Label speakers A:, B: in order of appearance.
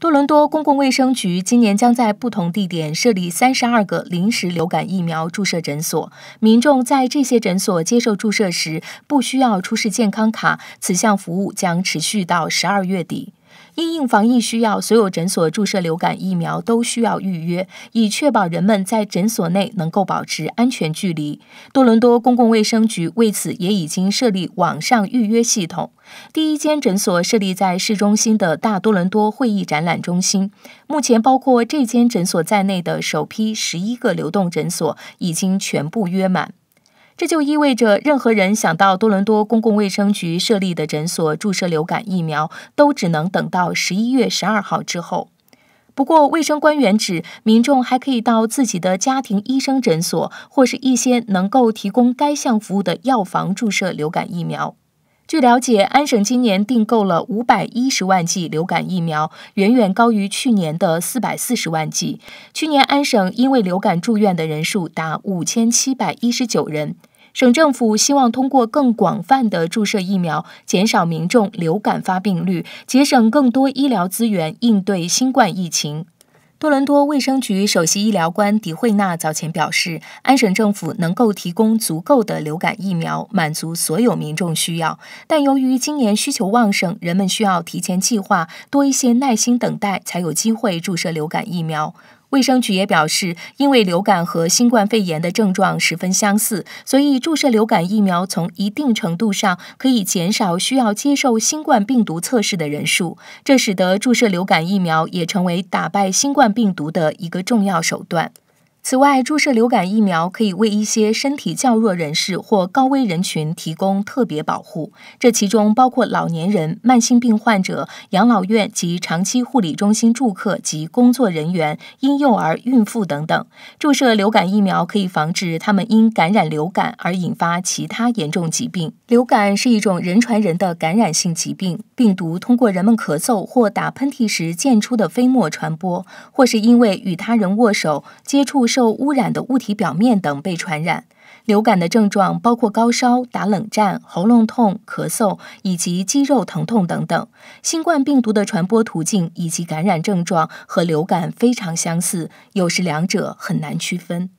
A: 多伦多公共卫生局今年将在不同地点设立三十二个临时流感疫苗注射诊所，民众在这些诊所接受注射时不需要出示健康卡。此项服务将持续到十二月底。因应防疫需要，所有诊所注射流感疫苗都需要预约，以确保人们在诊所内能够保持安全距离。多伦多公共卫生局为此也已经设立网上预约系统。第一间诊所设立在市中心的大多伦多会议展览中心。目前，包括这间诊所在内的首批十一个流动诊所已经全部约满。这就意味着，任何人想到多伦多公共卫生局设立的诊所注射流感疫苗，都只能等到十一月十二号之后。不过，卫生官员指，民众还可以到自己的家庭医生诊所或是一些能够提供该项服务的药房注射流感疫苗。据了解，安省今年订购了五百一十万剂流感疫苗，远远高于去年的四百四十万剂。去年，安省因为流感住院的人数达五千七百一十九人。省政府希望通过更广泛的注射疫苗，减少民众流感发病率，节省更多医疗资源应对新冠疫情。多伦多卫生局首席医疗官迪惠娜早前表示，安省政府能够提供足够的流感疫苗满足所有民众需要，但由于今年需求旺盛，人们需要提前计划，多一些耐心等待，才有机会注射流感疫苗。卫生局也表示，因为流感和新冠肺炎的症状十分相似，所以注射流感疫苗从一定程度上可以减少需要接受新冠病毒测试的人数。这使得注射流感疫苗也成为打败新冠病毒的一个重要手段。此外，注射流感疫苗可以为一些身体较弱人士或高危人群提供特别保护，这其中包括老年人、慢性病患者、养老院及长期护理中心住客及工作人员、婴幼儿、孕妇等等。注射流感疫苗可以防止他们因感染流感而引发其他严重疾病。流感是一种人传人的感染性疾病，病毒通过人们咳嗽或打喷嚏时溅出的飞沫传播，或是因为与他人握手、接触。受污染的物体表面等被传染。流感的症状包括高烧、打冷战、喉咙痛、咳嗽以及肌肉疼痛等等。新冠病毒的传播途径以及感染症状和流感非常相似，有时两者很难区分。